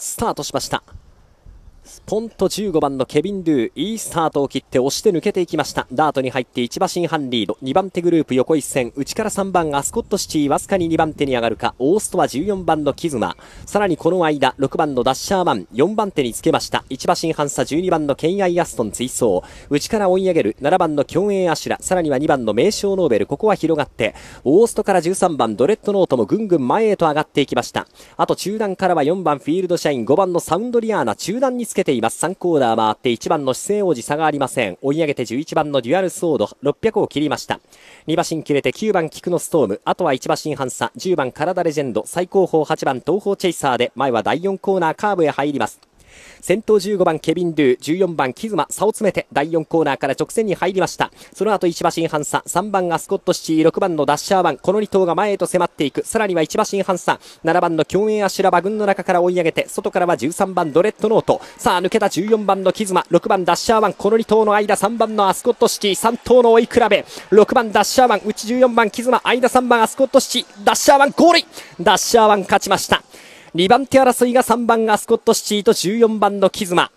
スタートしましたポンと15番のケビン・ドゥいいスタートを切って押して抜けていきましたダートに入って1馬身半リード2番手グループ横一線内から3番アスコットシティわずかに2番手に上がるかオーストは14番のキズマ。さらにこの間6番のダッシャーマン4番手につけました1馬身半差12番のケンアイ・アストン追走内から追い上げる7番のキョンエイ・アシュラさらには2番の名称ノーベルここは広がってオーストから13番ドレッドノートもぐんぐん前へと上がっていきましたあと中段からは4番フィールドシャイン5番のサウンドリアーナ中段につけけています。3コーナー回って1番の姿勢王子差がありません。追い上げて11番のデュアルソード600を切りました。2馬身切れて9番菊のストーム、あとは1馬身半差、10番体レジェンド、最高峰8番東方チェイサーで、前は第4コーナーカーブへ入ります。先頭15番ケビン・ドゥ14番キズマ差を詰めて第4コーナーから直線に入りましたその後1馬身半差3番アスコットシティ6番のダッシャーワンこの2頭が前へと迫っていくさらには1馬身半差7番の共栄アシュラ馬群の中から追い上げて外からは13番ドレッドノートさあ抜けた14番のキズマ6番ダッシャーワンこの2頭の間3番のアスコットシティ3頭の追い比べ6番ダッシャーワン内14番キズマ間3番アスコットシティダッシャーワンゴールダッシャーワン勝ちました2番手争いが3番アスコットシティと14番のキズマ